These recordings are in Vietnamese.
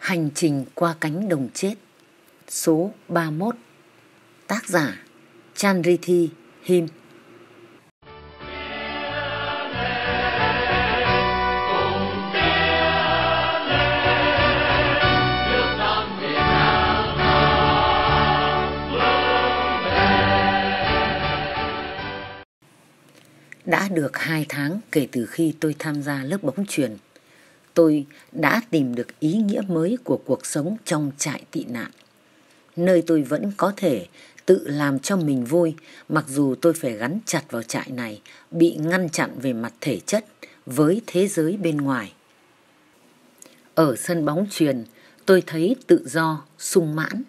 Hành trình qua cánh đồng chết Số 31 Tác giả Chanrithi Him Đã được 2 tháng kể từ khi tôi tham gia lớp bóng truyền tôi đã tìm được ý nghĩa mới của cuộc sống trong trại tị nạn. Nơi tôi vẫn có thể tự làm cho mình vui, mặc dù tôi phải gắn chặt vào trại này, bị ngăn chặn về mặt thể chất với thế giới bên ngoài. Ở sân bóng truyền, tôi thấy tự do, sung mãn.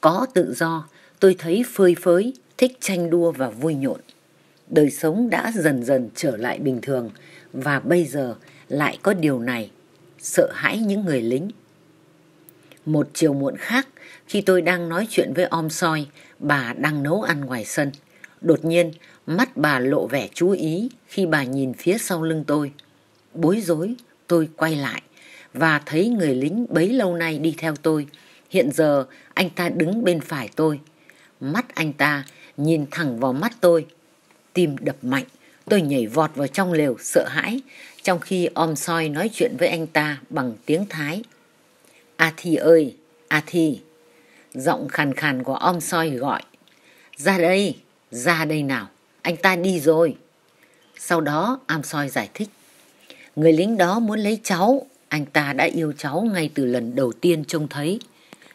Có tự do, tôi thấy phơi phới, thích tranh đua và vui nhộn. Đời sống đã dần dần trở lại bình thường và bây giờ lại có điều này, sợ hãi những người lính. Một chiều muộn khác, khi tôi đang nói chuyện với om soi, bà đang nấu ăn ngoài sân. Đột nhiên, mắt bà lộ vẻ chú ý khi bà nhìn phía sau lưng tôi. Bối rối, tôi quay lại và thấy người lính bấy lâu nay đi theo tôi. Hiện giờ, anh ta đứng bên phải tôi. Mắt anh ta nhìn thẳng vào mắt tôi. Tim đập mạnh, tôi nhảy vọt vào trong lều, sợ hãi, trong khi om soi nói chuyện với anh ta bằng tiếng thái a thi ơi a thi giọng khàn khàn của om soi gọi ra đây ra đây nào anh ta đi rồi sau đó om soi giải thích người lính đó muốn lấy cháu anh ta đã yêu cháu ngay từ lần đầu tiên trông thấy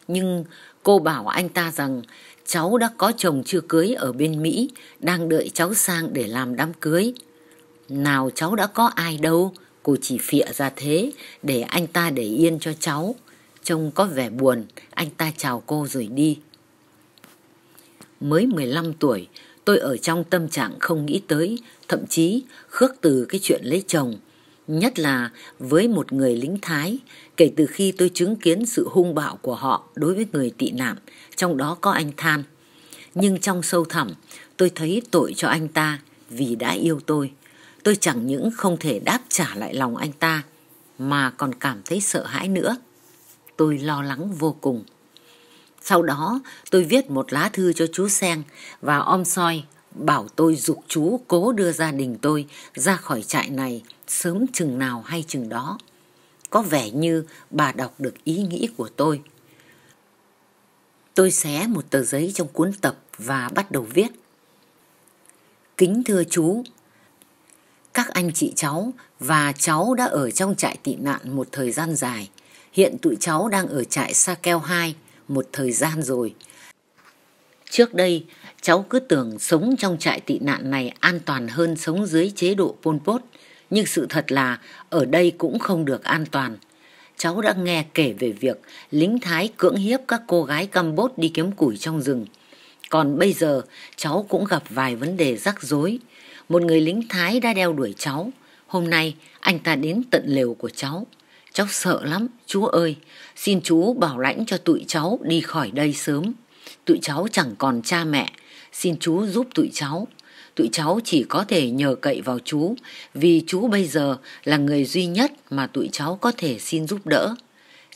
nhưng cô bảo anh ta rằng cháu đã có chồng chưa cưới ở bên mỹ đang đợi cháu sang để làm đám cưới nào cháu đã có ai đâu, cô chỉ phịa ra thế, để anh ta để yên cho cháu. Trông có vẻ buồn, anh ta chào cô rồi đi. Mới 15 tuổi, tôi ở trong tâm trạng không nghĩ tới, thậm chí khước từ cái chuyện lấy chồng. Nhất là với một người lính Thái, kể từ khi tôi chứng kiến sự hung bạo của họ đối với người tị nạn, trong đó có anh Than. Nhưng trong sâu thẳm, tôi thấy tội cho anh ta vì đã yêu tôi. Tôi chẳng những không thể đáp trả lại lòng anh ta mà còn cảm thấy sợ hãi nữa. Tôi lo lắng vô cùng. Sau đó tôi viết một lá thư cho chú Seng và om soi bảo tôi dục chú cố đưa gia đình tôi ra khỏi trại này sớm chừng nào hay chừng đó. Có vẻ như bà đọc được ý nghĩ của tôi. Tôi xé một tờ giấy trong cuốn tập và bắt đầu viết. Kính thưa chú, các anh chị cháu và cháu đã ở trong trại tị nạn một thời gian dài. Hiện tụi cháu đang ở trại Sa Keo 2 một thời gian rồi. Trước đây, cháu cứ tưởng sống trong trại tị nạn này an toàn hơn sống dưới chế độ Pol Pot. Nhưng sự thật là ở đây cũng không được an toàn. Cháu đã nghe kể về việc lính Thái cưỡng hiếp các cô gái Campuchia đi kiếm củi trong rừng. Còn bây giờ cháu cũng gặp vài vấn đề rắc rối một người lính Thái đã đeo đuổi cháu. Hôm nay anh ta đến tận lều của cháu. Cháu sợ lắm, chú ơi, xin chú bảo lãnh cho tụi cháu đi khỏi đây sớm. Tụi cháu chẳng còn cha mẹ, xin chú giúp tụi cháu. Tụi cháu chỉ có thể nhờ cậy vào chú, vì chú bây giờ là người duy nhất mà tụi cháu có thể xin giúp đỡ.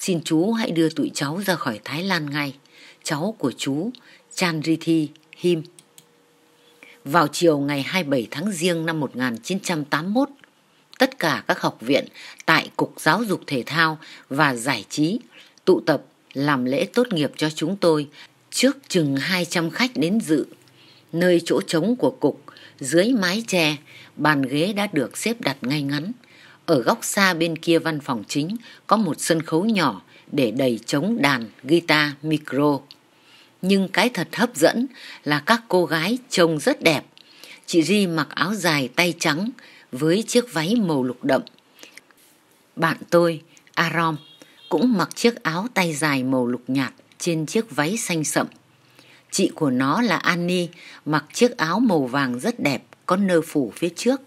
Xin chú hãy đưa tụi cháu ra khỏi Thái Lan ngay. Cháu của chú, Chan Rithi Him. Vào chiều ngày 27 tháng Giêng năm 1981, tất cả các học viện tại Cục Giáo dục Thể thao và Giải trí tụ tập làm lễ tốt nghiệp cho chúng tôi trước chừng 200 khách đến dự. Nơi chỗ trống của cục, dưới mái tre, bàn ghế đã được xếp đặt ngay ngắn. Ở góc xa bên kia văn phòng chính có một sân khấu nhỏ để đầy trống đàn, guitar, micro. Nhưng cái thật hấp dẫn là các cô gái trông rất đẹp. Chị Ri mặc áo dài tay trắng với chiếc váy màu lục đậm. Bạn tôi, Arom, cũng mặc chiếc áo tay dài màu lục nhạt trên chiếc váy xanh sậm. Chị của nó là Annie, mặc chiếc áo màu vàng rất đẹp, có nơ phủ phía trước.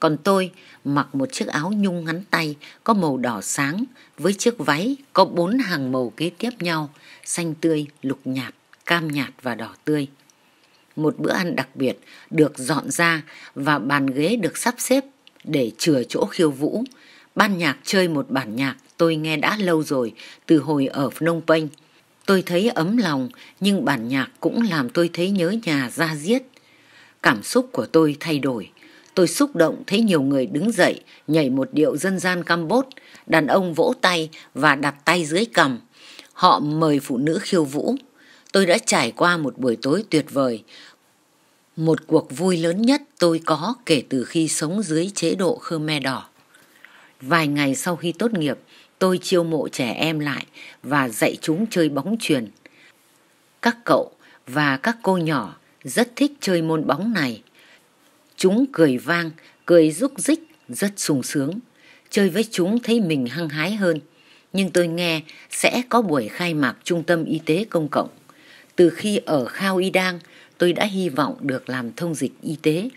Còn tôi mặc một chiếc áo nhung ngắn tay có màu đỏ sáng với chiếc váy có bốn hàng màu kế tiếp nhau, xanh tươi, lục nhạt cam nhạt và đỏ tươi. Một bữa ăn đặc biệt được dọn ra và bàn ghế được sắp xếp để chừa chỗ khiêu vũ. Ban nhạc chơi một bản nhạc tôi nghe đã lâu rồi, từ hồi ở Phnom Penh. Tôi thấy ấm lòng, nhưng bản nhạc cũng làm tôi thấy nhớ nhà ra diết. Cảm xúc của tôi thay đổi. Tôi xúc động thấy nhiều người đứng dậy, nhảy một điệu dân gian Campos, đàn ông vỗ tay và đặt tay dưới cầm Họ mời phụ nữ khiêu vũ tôi đã trải qua một buổi tối tuyệt vời, một cuộc vui lớn nhất tôi có kể từ khi sống dưới chế độ Khmer Đỏ. Vài ngày sau khi tốt nghiệp, tôi chiêu mộ trẻ em lại và dạy chúng chơi bóng truyền Các cậu và các cô nhỏ rất thích chơi môn bóng này. Chúng cười vang, cười rúc rích, rất sung sướng. Chơi với chúng thấy mình hăng hái hơn. Nhưng tôi nghe sẽ có buổi khai mạc trung tâm y tế công cộng. Từ khi ở Khao Y Đang, tôi đã hy vọng được làm thông dịch y tế.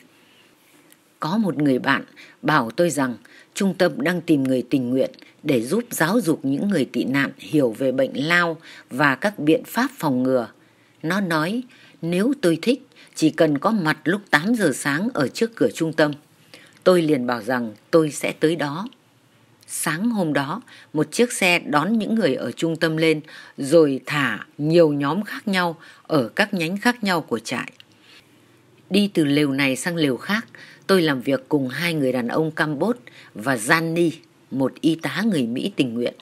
Có một người bạn bảo tôi rằng trung tâm đang tìm người tình nguyện để giúp giáo dục những người tị nạn hiểu về bệnh lao và các biện pháp phòng ngừa. Nó nói, nếu tôi thích, chỉ cần có mặt lúc 8 giờ sáng ở trước cửa trung tâm. Tôi liền bảo rằng tôi sẽ tới đó. Sáng hôm đó, một chiếc xe đón những người ở trung tâm lên rồi thả nhiều nhóm khác nhau ở các nhánh khác nhau của trại. Đi từ lều này sang lều khác, tôi làm việc cùng hai người đàn ông Campbot và Jani một y tá người Mỹ tình nguyện.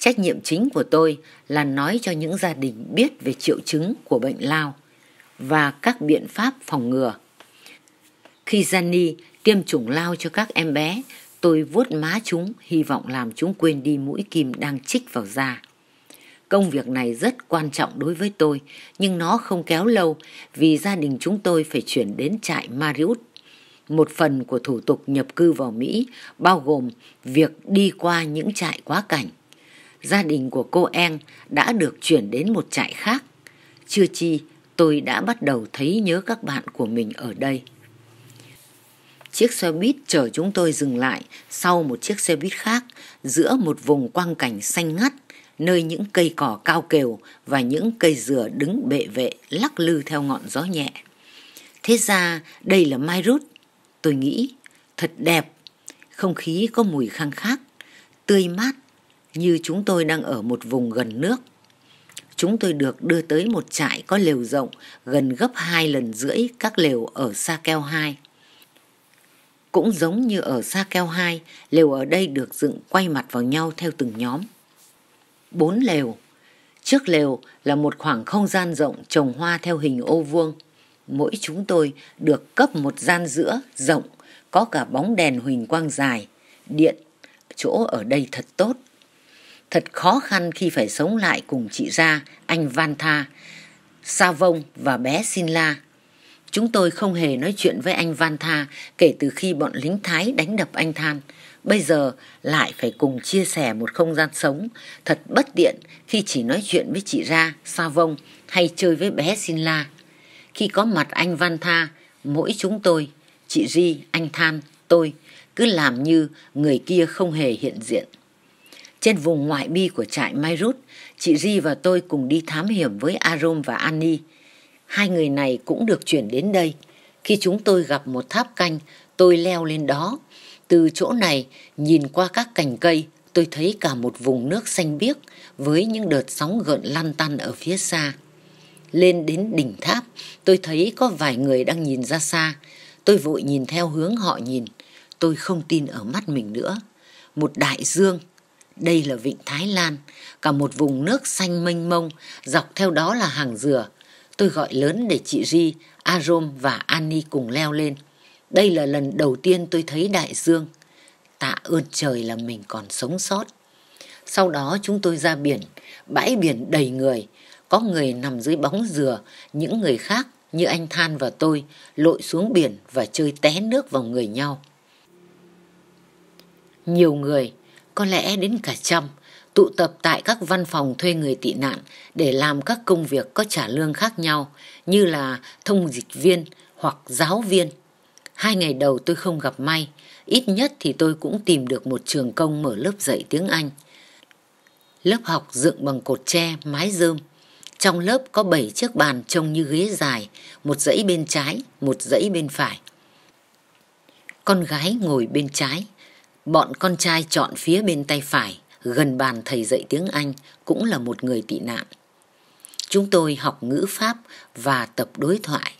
Trách nhiệm chính của tôi là nói cho những gia đình biết về triệu chứng của bệnh lao và các biện pháp phòng ngừa. Khi Jani tiêm chủng lao cho các em bé, Tôi vuốt má chúng, hy vọng làm chúng quên đi mũi kim đang chích vào da. Công việc này rất quan trọng đối với tôi, nhưng nó không kéo lâu vì gia đình chúng tôi phải chuyển đến trại Mariot. Một phần của thủ tục nhập cư vào Mỹ bao gồm việc đi qua những trại quá cảnh. Gia đình của cô Eng đã được chuyển đến một trại khác. Chưa chi, tôi đã bắt đầu thấy nhớ các bạn của mình ở đây chiếc xe buýt chở chúng tôi dừng lại sau một chiếc xe buýt khác giữa một vùng quang cảnh xanh ngắt nơi những cây cỏ cao kều và những cây dừa đứng bệ vệ lắc lư theo ngọn gió nhẹ. Thế ra đây là mai rút, tôi nghĩ, thật đẹp, không khí có mùi khang khác, tươi mát như chúng tôi đang ở một vùng gần nước. Chúng tôi được đưa tới một trại có lều rộng gần gấp hai lần rưỡi các lều ở Sa Keo hai cũng giống như ở Sa Keo 2, lều ở đây được dựng quay mặt vào nhau theo từng nhóm. Bốn lều Trước lều là một khoảng không gian rộng trồng hoa theo hình ô vuông. Mỗi chúng tôi được cấp một gian giữa rộng, có cả bóng đèn huỳnh quang dài, điện, chỗ ở đây thật tốt. Thật khó khăn khi phải sống lại cùng chị ra, anh Van Tha, Sa Vông và bé Sin La Chúng tôi không hề nói chuyện với anh Van Tha kể từ khi bọn lính Thái đánh đập anh Than. Bây giờ lại phải cùng chia sẻ một không gian sống, thật bất tiện khi chỉ nói chuyện với chị Ra, Sa Vông hay chơi với bé Xin La. Khi có mặt anh Van Tha, mỗi chúng tôi, chị Ri, anh Than, tôi cứ làm như người kia không hề hiện diện. Trên vùng ngoại bi của trại Mai Rút, chị Ri và tôi cùng đi thám hiểm với Arom và Annie. Hai người này cũng được chuyển đến đây. Khi chúng tôi gặp một tháp canh, tôi leo lên đó. Từ chỗ này, nhìn qua các cành cây, tôi thấy cả một vùng nước xanh biếc với những đợt sóng gợn lăn tăn ở phía xa. Lên đến đỉnh tháp, tôi thấy có vài người đang nhìn ra xa. Tôi vội nhìn theo hướng họ nhìn. Tôi không tin ở mắt mình nữa. Một đại dương. Đây là vịnh Thái Lan, cả một vùng nước xanh mênh mông, dọc theo đó là hàng dừa, Tôi gọi lớn để chị Ri, Arom và Annie cùng leo lên. Đây là lần đầu tiên tôi thấy đại dương. Tạ ơn trời là mình còn sống sót. Sau đó chúng tôi ra biển, bãi biển đầy người. Có người nằm dưới bóng dừa, những người khác như anh Than và tôi lội xuống biển và chơi té nước vào người nhau. Nhiều người, có lẽ đến cả trăm, tụ tập tại các văn phòng thuê người tị nạn để làm các công việc có trả lương khác nhau như là thông dịch viên hoặc giáo viên. Hai ngày đầu tôi không gặp may, ít nhất thì tôi cũng tìm được một trường công mở lớp dạy tiếng Anh. Lớp học dựng bằng cột tre, mái rơm. Trong lớp có 7 chiếc bàn trông như ghế dài, một dãy bên trái, một dãy bên phải. Con gái ngồi bên trái, bọn con trai chọn phía bên tay phải gần bàn thầy dạy tiếng Anh cũng là một người tị nạn. Chúng tôi học ngữ pháp và tập đối thoại.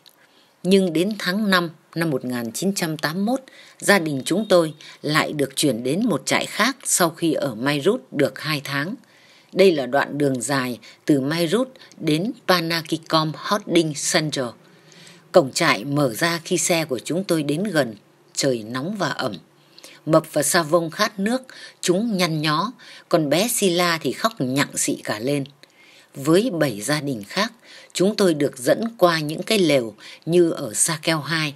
Nhưng đến tháng 5 năm 1981, gia đình chúng tôi lại được chuyển đến một trại khác sau khi ở Mayrut được 2 tháng. Đây là đoạn đường dài từ Mayrut đến Panakikom Holding Center. Cổng trại mở ra khi xe của chúng tôi đến gần, trời nóng và ẩm. Mập và Sa Vông khát nước, chúng nhăn nhó, còn bé Sila thì khóc nhặng xị cả lên. Với bảy gia đình khác, chúng tôi được dẫn qua những cái lều như ở Sa Keo 2.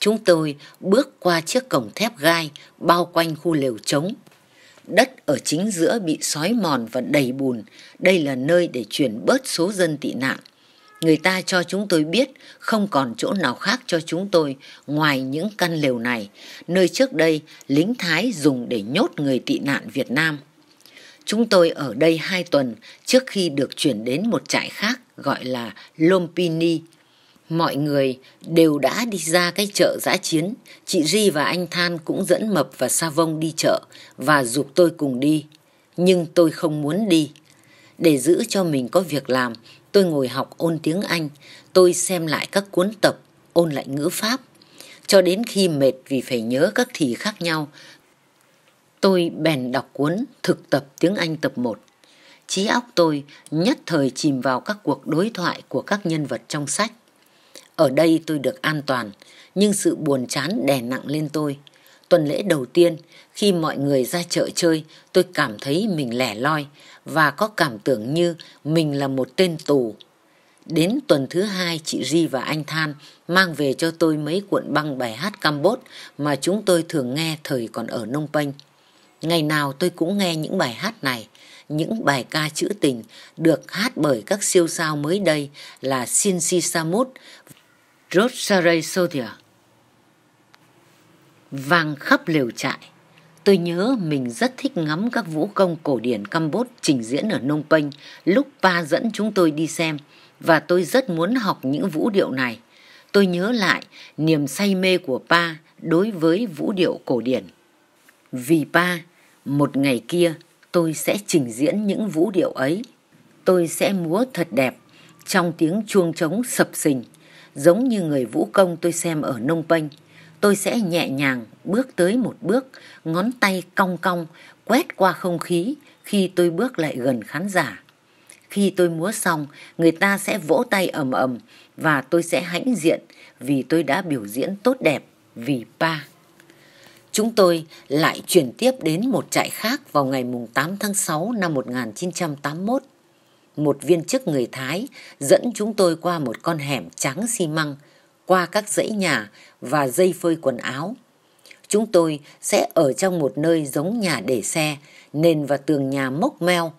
Chúng tôi bước qua chiếc cổng thép gai bao quanh khu lều trống. Đất ở chính giữa bị sói mòn và đầy bùn. Đây là nơi để chuyển bớt số dân tị nạn. Người ta cho chúng tôi biết không còn chỗ nào khác cho chúng tôi ngoài những căn lều này, nơi trước đây lính Thái dùng để nhốt người tị nạn Việt Nam. Chúng tôi ở đây hai tuần trước khi được chuyển đến một trại khác gọi là Lompini. Mọi người đều đã đi ra cái chợ giã chiến. Chị Ri và anh Than cũng dẫn Mập và Sa Vông đi chợ và dục tôi cùng đi. Nhưng tôi không muốn đi. Để giữ cho mình có việc làm, tôi ngồi học ôn tiếng Anh, tôi xem lại các cuốn tập, ôn lại ngữ pháp. Cho đến khi mệt vì phải nhớ các thì khác nhau, tôi bèn đọc cuốn Thực tập tiếng Anh tập 1. Trí óc tôi nhất thời chìm vào các cuộc đối thoại của các nhân vật trong sách. Ở đây tôi được an toàn, nhưng sự buồn chán đè nặng lên tôi. Tuần lễ đầu tiên, khi mọi người ra chợ chơi, tôi cảm thấy mình lẻ loi và có cảm tưởng như mình là một tên tù. Đến tuần thứ hai, chị Di và anh Than mang về cho tôi mấy cuộn băng bài hát Campbot mà chúng tôi thường nghe thời còn ở Nông Penh. Ngày nào tôi cũng nghe những bài hát này, những bài ca trữ tình được hát bởi các siêu sao mới đây là Sinsi Samut, Rosare Sothia. Vang khắp lều trại. Tôi nhớ mình rất thích ngắm các vũ công cổ điển Campuchia trình diễn ở Nông Penh lúc Pa dẫn chúng tôi đi xem và tôi rất muốn học những vũ điệu này. Tôi nhớ lại niềm say mê của Pa đối với vũ điệu cổ điển. Vì Pa, một ngày kia tôi sẽ trình diễn những vũ điệu ấy. Tôi sẽ múa thật đẹp trong tiếng chuông trống sập sình giống như người vũ công tôi xem ở Nông Penh tôi sẽ nhẹ nhàng bước tới một bước, ngón tay cong cong, quét qua không khí khi tôi bước lại gần khán giả. Khi tôi múa xong, người ta sẽ vỗ tay ầm ầm và tôi sẽ hãnh diện vì tôi đã biểu diễn tốt đẹp vì Pa. Chúng tôi lại chuyển tiếp đến một trại khác vào ngày 8 tháng 6 năm 1981. Một viên chức người Thái dẫn chúng tôi qua một con hẻm trắng xi măng, qua các dãy nhà và dây phơi quần áo. Chúng tôi sẽ ở trong một nơi giống nhà để xe, nền và tường nhà mốc meo.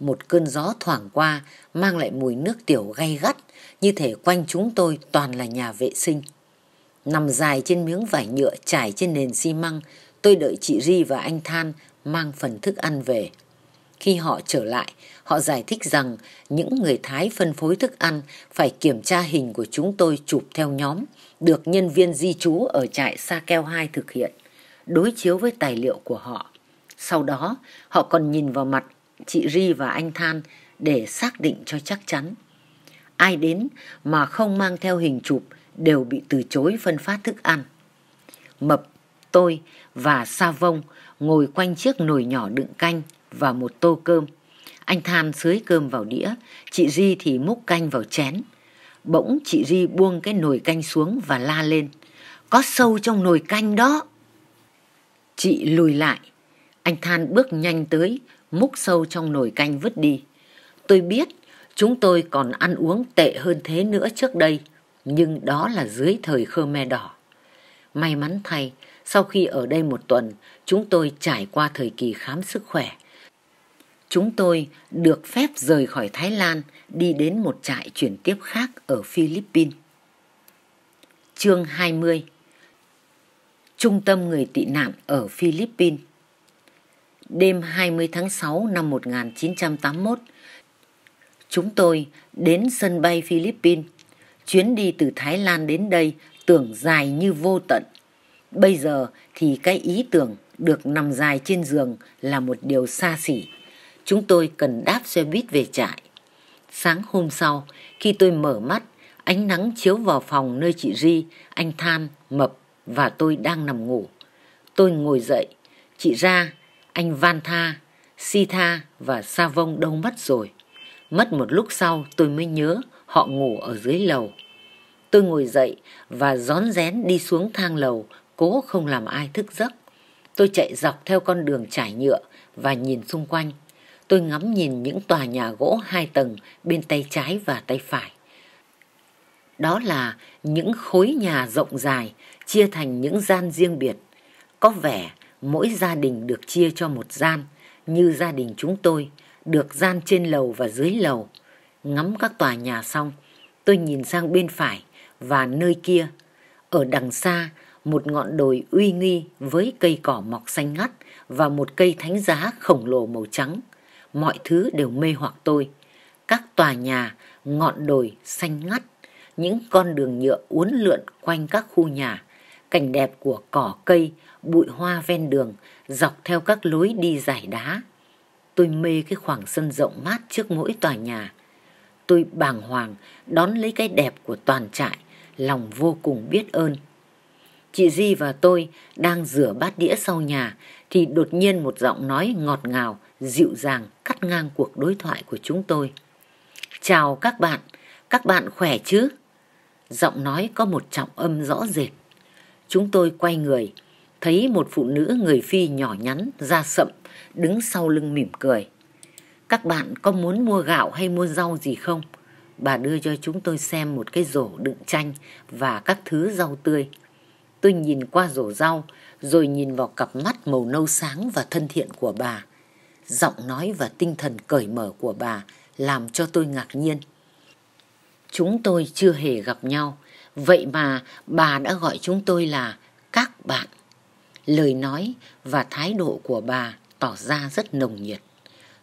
Một cơn gió thoảng qua mang lại mùi nước tiểu gay gắt, như thể quanh chúng tôi toàn là nhà vệ sinh. Nằm dài trên miếng vải nhựa trải trên nền xi măng, tôi đợi chị Ri và anh Than mang phần thức ăn về. Khi họ trở lại, Họ giải thích rằng những người Thái phân phối thức ăn phải kiểm tra hình của chúng tôi chụp theo nhóm, được nhân viên di trú ở trại Sa Keo 2 thực hiện, đối chiếu với tài liệu của họ. Sau đó, họ còn nhìn vào mặt chị Ri và anh Than để xác định cho chắc chắn. Ai đến mà không mang theo hình chụp đều bị từ chối phân phát thức ăn. Mập, tôi và Sa Vông ngồi quanh chiếc nồi nhỏ đựng canh và một tô cơm. Anh Than sới cơm vào đĩa, chị Di thì múc canh vào chén. Bỗng chị Di buông cái nồi canh xuống và la lên. Có sâu trong nồi canh đó. Chị lùi lại. Anh Than bước nhanh tới, múc sâu trong nồi canh vứt đi. Tôi biết chúng tôi còn ăn uống tệ hơn thế nữa trước đây, nhưng đó là dưới thời Khmer Đỏ. May mắn thay, sau khi ở đây một tuần, chúng tôi trải qua thời kỳ khám sức khỏe, chúng tôi được phép rời khỏi Thái Lan đi đến một trại chuyển tiếp khác ở Philippines. Chương 20 Trung tâm người tị nạn ở Philippines Đêm 20 tháng 6 năm 1981, chúng tôi đến sân bay Philippines. Chuyến đi từ Thái Lan đến đây tưởng dài như vô tận. Bây giờ thì cái ý tưởng được nằm dài trên giường là một điều xa xỉ chúng tôi cần đáp xe buýt về trại. Sáng hôm sau, khi tôi mở mắt, ánh nắng chiếu vào phòng nơi chị Ri, anh Than, Mập và tôi đang nằm ngủ. Tôi ngồi dậy, chị ra, anh Van Tha, Si Tha và Sa Vong đâu mất rồi. Mất một lúc sau tôi mới nhớ họ ngủ ở dưới lầu. Tôi ngồi dậy và rón rén đi xuống thang lầu, cố không làm ai thức giấc. Tôi chạy dọc theo con đường trải nhựa và nhìn xung quanh tôi ngắm nhìn những tòa nhà gỗ hai tầng bên tay trái và tay phải. Đó là những khối nhà rộng dài chia thành những gian riêng biệt. Có vẻ mỗi gia đình được chia cho một gian, như gia đình chúng tôi, được gian trên lầu và dưới lầu. Ngắm các tòa nhà xong, tôi nhìn sang bên phải và nơi kia. Ở đằng xa, một ngọn đồi uy nghi với cây cỏ mọc xanh ngắt và một cây thánh giá khổng lồ màu trắng mọi thứ đều mê hoặc tôi. Các tòa nhà, ngọn đồi xanh ngắt, những con đường nhựa uốn lượn quanh các khu nhà, cảnh đẹp của cỏ cây, bụi hoa ven đường, dọc theo các lối đi giải đá. Tôi mê cái khoảng sân rộng mát trước mỗi tòa nhà. Tôi bàng hoàng đón lấy cái đẹp của toàn trại, lòng vô cùng biết ơn. Chị Di và tôi đang rửa bát đĩa sau nhà thì đột nhiên một giọng nói ngọt ngào dịu dàng cắt ngang cuộc đối thoại của chúng tôi. Chào các bạn, các bạn khỏe chứ? Giọng nói có một trọng âm rõ rệt. Chúng tôi quay người, thấy một phụ nữ người Phi nhỏ nhắn, da sậm, đứng sau lưng mỉm cười. Các bạn có muốn mua gạo hay mua rau gì không? Bà đưa cho chúng tôi xem một cái rổ đựng chanh và các thứ rau tươi. Tôi nhìn qua rổ rau, rồi nhìn vào cặp mắt màu nâu sáng và thân thiện của bà giọng nói và tinh thần cởi mở của bà làm cho tôi ngạc nhiên. Chúng tôi chưa hề gặp nhau, vậy mà bà đã gọi chúng tôi là các bạn. Lời nói và thái độ của bà tỏ ra rất nồng nhiệt.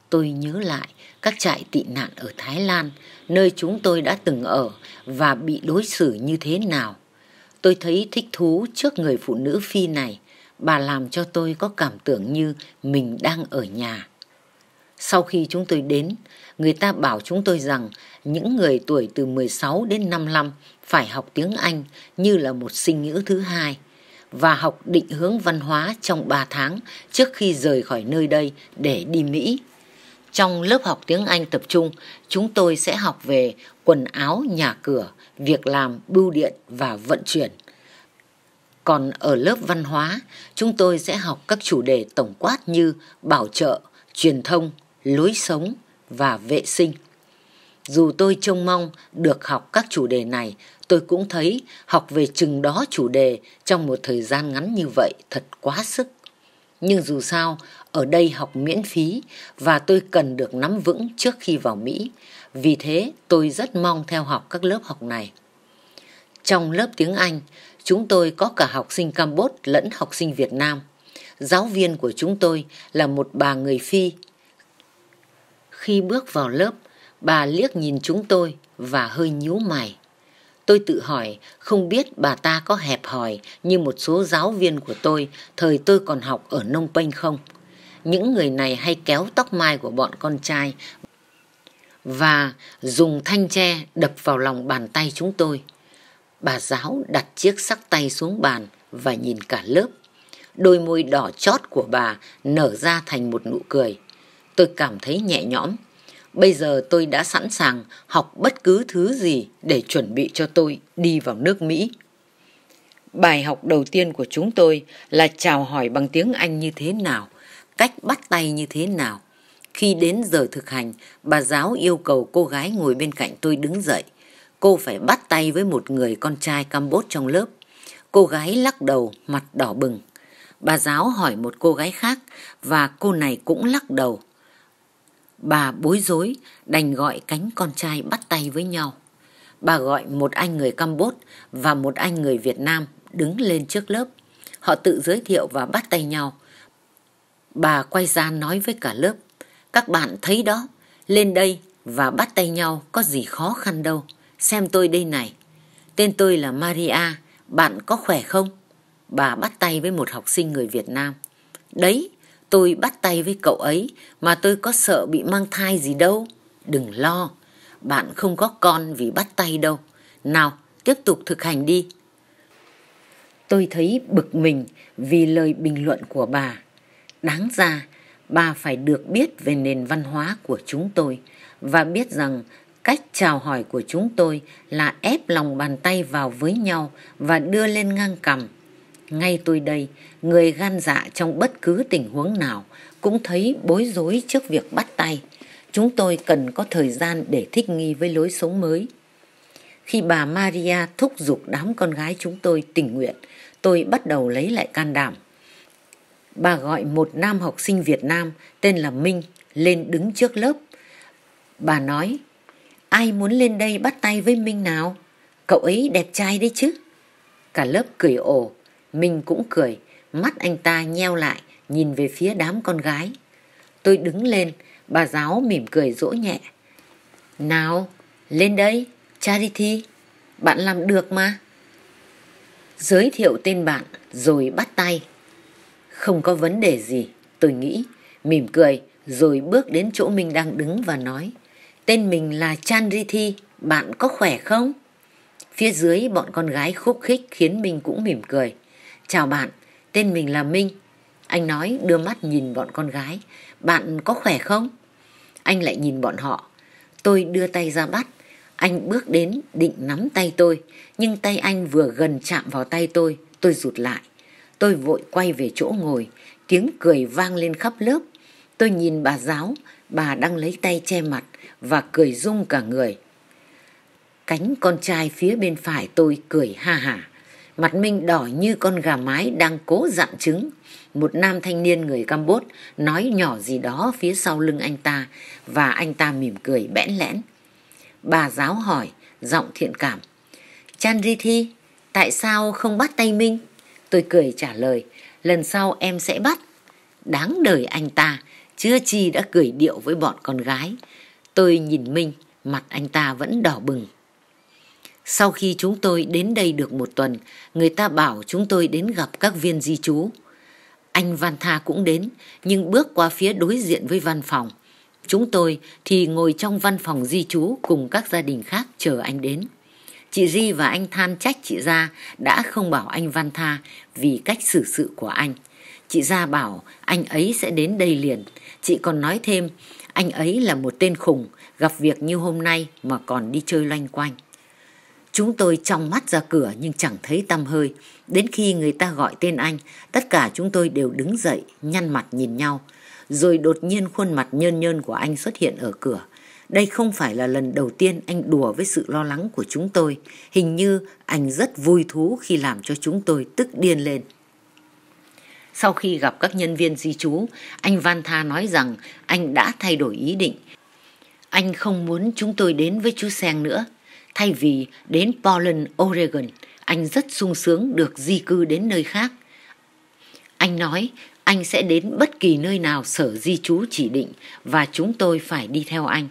Tôi nhớ lại các trại tị nạn ở Thái Lan, nơi chúng tôi đã từng ở và bị đối xử như thế nào. Tôi thấy thích thú trước người phụ nữ phi này, bà làm cho tôi có cảm tưởng như mình đang ở nhà. Sau khi chúng tôi đến, người ta bảo chúng tôi rằng những người tuổi từ 16 đến 55 phải học tiếng Anh như là một sinh ngữ thứ hai và học định hướng văn hóa trong 3 tháng trước khi rời khỏi nơi đây để đi Mỹ. Trong lớp học tiếng Anh tập trung, chúng tôi sẽ học về quần áo, nhà cửa, việc làm, bưu điện và vận chuyển. Còn ở lớp văn hóa, chúng tôi sẽ học các chủ đề tổng quát như bảo trợ, truyền thông, lối sống và vệ sinh. Dù tôi trông mong được học các chủ đề này, tôi cũng thấy học về chừng đó chủ đề trong một thời gian ngắn như vậy thật quá sức. Nhưng dù sao, ở đây học miễn phí và tôi cần được nắm vững trước khi vào Mỹ. Vì thế, tôi rất mong theo học các lớp học này. Trong lớp tiếng Anh, chúng tôi có cả học sinh Campuchia lẫn học sinh Việt Nam. Giáo viên của chúng tôi là một bà người Phi khi bước vào lớp, bà liếc nhìn chúng tôi và hơi nhíu mày. Tôi tự hỏi không biết bà ta có hẹp hòi như một số giáo viên của tôi thời tôi còn học ở Nông Pênh không. Những người này hay kéo tóc mai của bọn con trai và dùng thanh tre đập vào lòng bàn tay chúng tôi. Bà giáo đặt chiếc sắc tay xuống bàn và nhìn cả lớp. Đôi môi đỏ chót của bà nở ra thành một nụ cười tôi cảm thấy nhẹ nhõm. Bây giờ tôi đã sẵn sàng học bất cứ thứ gì để chuẩn bị cho tôi đi vào nước Mỹ. Bài học đầu tiên của chúng tôi là chào hỏi bằng tiếng Anh như thế nào, cách bắt tay như thế nào. Khi đến giờ thực hành, bà giáo yêu cầu cô gái ngồi bên cạnh tôi đứng dậy. Cô phải bắt tay với một người con trai Campuchia trong lớp. Cô gái lắc đầu, mặt đỏ bừng. Bà giáo hỏi một cô gái khác và cô này cũng lắc đầu, Bà bối rối, đành gọi cánh con trai bắt tay với nhau. Bà gọi một anh người Campuchia và một anh người Việt Nam đứng lên trước lớp. Họ tự giới thiệu và bắt tay nhau. Bà quay ra nói với cả lớp. Các bạn thấy đó, lên đây và bắt tay nhau có gì khó khăn đâu. Xem tôi đây này. Tên tôi là Maria, bạn có khỏe không? Bà bắt tay với một học sinh người Việt Nam. Đấy, tôi bắt tay với cậu ấy mà tôi có sợ bị mang thai gì đâu. Đừng lo, bạn không có con vì bắt tay đâu. Nào, tiếp tục thực hành đi. Tôi thấy bực mình vì lời bình luận của bà. Đáng ra, bà phải được biết về nền văn hóa của chúng tôi và biết rằng cách chào hỏi của chúng tôi là ép lòng bàn tay vào với nhau và đưa lên ngang cằm ngay tôi đây, người gan dạ trong bất cứ tình huống nào cũng thấy bối rối trước việc bắt tay. Chúng tôi cần có thời gian để thích nghi với lối sống mới. Khi bà Maria thúc giục đám con gái chúng tôi tình nguyện, tôi bắt đầu lấy lại can đảm. Bà gọi một nam học sinh Việt Nam tên là Minh lên đứng trước lớp. Bà nói, ai muốn lên đây bắt tay với Minh nào? Cậu ấy đẹp trai đấy chứ. Cả lớp cười ồ, mình cũng cười, mắt anh ta nheo lại, nhìn về phía đám con gái. Tôi đứng lên, bà giáo mỉm cười dỗ nhẹ. Nào, lên đây, Charity, bạn làm được mà. Giới thiệu tên bạn rồi bắt tay. Không có vấn đề gì, tôi nghĩ, mỉm cười rồi bước đến chỗ mình đang đứng và nói. Tên mình là charity bạn có khỏe không? Phía dưới bọn con gái khúc khích khiến mình cũng mỉm cười. Chào bạn, tên mình là Minh. Anh nói đưa mắt nhìn bọn con gái. Bạn có khỏe không? Anh lại nhìn bọn họ. Tôi đưa tay ra bắt. Anh bước đến định nắm tay tôi. Nhưng tay anh vừa gần chạm vào tay tôi. Tôi rụt lại. Tôi vội quay về chỗ ngồi. Tiếng cười vang lên khắp lớp. Tôi nhìn bà giáo. Bà đang lấy tay che mặt và cười rung cả người. Cánh con trai phía bên phải tôi cười ha hả. Mặt Minh đỏ như con gà mái đang cố dặn trứng. Một nam thanh niên người Campuchia nói nhỏ gì đó phía sau lưng anh ta và anh ta mỉm cười bẽn lẽn. Bà giáo hỏi, giọng thiện cảm. Chandrithi, tại sao không bắt tay Minh? Tôi cười trả lời, lần sau em sẽ bắt. Đáng đời anh ta, chưa chi đã cười điệu với bọn con gái. Tôi nhìn Minh, mặt anh ta vẫn đỏ bừng. Sau khi chúng tôi đến đây được một tuần, người ta bảo chúng tôi đến gặp các viên di chú. Anh Văn Tha cũng đến, nhưng bước qua phía đối diện với văn phòng. Chúng tôi thì ngồi trong văn phòng di chú cùng các gia đình khác chờ anh đến. Chị Di và anh than trách chị Gia đã không bảo anh Văn Tha vì cách xử sự của anh. Chị Gia bảo anh ấy sẽ đến đây liền. Chị còn nói thêm, anh ấy là một tên khùng, gặp việc như hôm nay mà còn đi chơi loanh quanh. Chúng tôi trong mắt ra cửa nhưng chẳng thấy tăm hơi. Đến khi người ta gọi tên anh, tất cả chúng tôi đều đứng dậy, nhăn mặt nhìn nhau. Rồi đột nhiên khuôn mặt nhơn nhơn của anh xuất hiện ở cửa. Đây không phải là lần đầu tiên anh đùa với sự lo lắng của chúng tôi. Hình như anh rất vui thú khi làm cho chúng tôi tức điên lên. Sau khi gặp các nhân viên di trú, anh Van Tha nói rằng anh đã thay đổi ý định. Anh không muốn chúng tôi đến với chú Seng nữa. Thay vì đến Portland, Oregon, anh rất sung sướng được di cư đến nơi khác. Anh nói anh sẽ đến bất kỳ nơi nào sở di trú chỉ định và chúng tôi phải đi theo anh.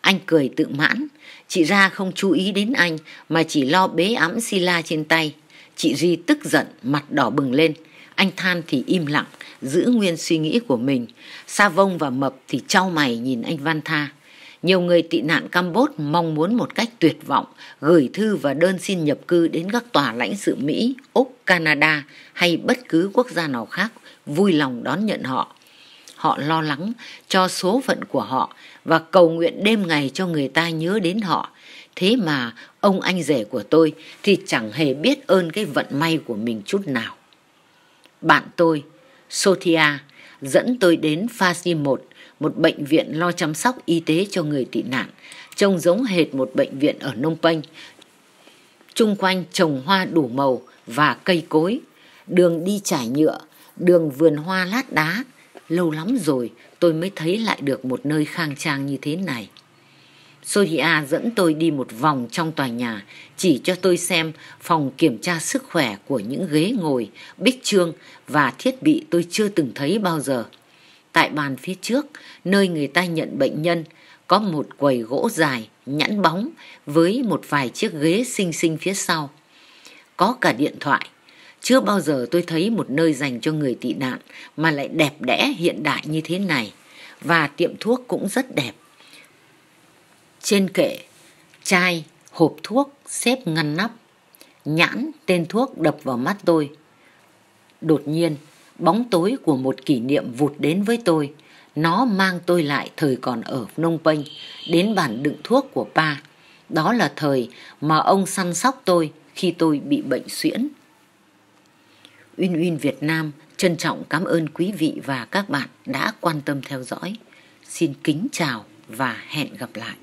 Anh cười tự mãn, chị ra không chú ý đến anh mà chỉ lo bế ấm Sila trên tay. Chị Ri tức giận, mặt đỏ bừng lên. Anh Than thì im lặng, giữ nguyên suy nghĩ của mình. Sa Vông và Mập thì trao mày nhìn anh Văn Tha nhiều người tị nạn Campuchia mong muốn một cách tuyệt vọng gửi thư và đơn xin nhập cư đến các tòa lãnh sự Mỹ, Úc, Canada hay bất cứ quốc gia nào khác vui lòng đón nhận họ. Họ lo lắng cho số phận của họ và cầu nguyện đêm ngày cho người ta nhớ đến họ. Thế mà ông anh rể của tôi thì chẳng hề biết ơn cái vận may của mình chút nào. Bạn tôi, Sothia, dẫn tôi đến Fasi 1 một bệnh viện lo chăm sóc y tế cho người tị nạn, trông giống hệt một bệnh viện ở Nông Penh. Trung quanh trồng hoa đủ màu và cây cối, đường đi trải nhựa, đường vườn hoa lát đá. Lâu lắm rồi tôi mới thấy lại được một nơi khang trang như thế này. Sodia dẫn tôi đi một vòng trong tòa nhà, chỉ cho tôi xem phòng kiểm tra sức khỏe của những ghế ngồi, bích trương và thiết bị tôi chưa từng thấy bao giờ tại bàn phía trước, nơi người ta nhận bệnh nhân, có một quầy gỗ dài, nhẵn bóng với một vài chiếc ghế xinh xinh phía sau. Có cả điện thoại. Chưa bao giờ tôi thấy một nơi dành cho người tị nạn mà lại đẹp đẽ hiện đại như thế này. Và tiệm thuốc cũng rất đẹp. Trên kệ, chai, hộp thuốc xếp ngăn nắp. Nhãn, tên thuốc đập vào mắt tôi. Đột nhiên, bóng tối của một kỷ niệm vụt đến với tôi. Nó mang tôi lại thời còn ở nông Penh, đến bản đựng thuốc của Pa. Đó là thời mà ông săn sóc tôi khi tôi bị bệnh suyễn. Uyên Uyên Việt Nam trân trọng cảm ơn quý vị và các bạn đã quan tâm theo dõi. Xin kính chào và hẹn gặp lại.